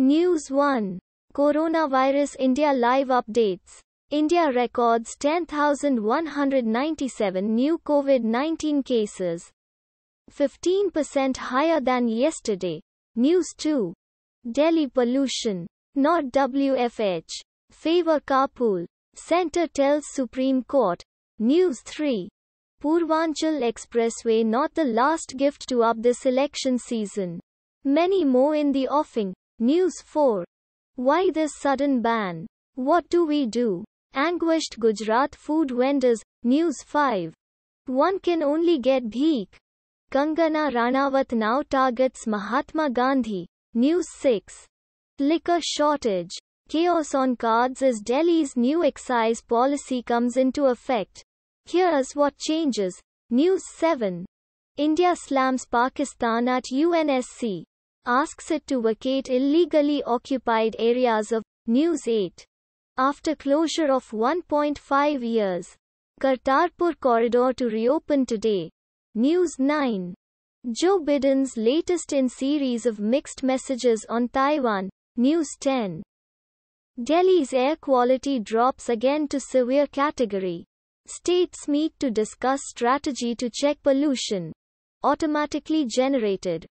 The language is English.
News 1. Coronavirus India Live Updates. India records 10,197 new COVID 19 cases. 15% higher than yesterday. News 2. Delhi pollution. Not WFH. Favor carpool. Center tells Supreme Court. News 3. Purvanchal Expressway not the last gift to up this election season. Many more in the offing. News 4. Why this sudden ban? What do we do? Anguished Gujarat food vendors. News 5. One can only get bheek. Kangana Ranawat now targets Mahatma Gandhi. News 6. Liquor shortage. Chaos on cards as Delhi's new excise policy comes into effect. Here's what changes. News 7. India slams Pakistan at UNSC asks it to vacate illegally occupied areas of News 8. After closure of 1.5 years, Kartarpur corridor to reopen today. News 9. Joe Biden's latest in series of mixed messages on Taiwan. News 10. Delhi's air quality drops again to severe category. States meet to discuss strategy to check pollution. Automatically generated.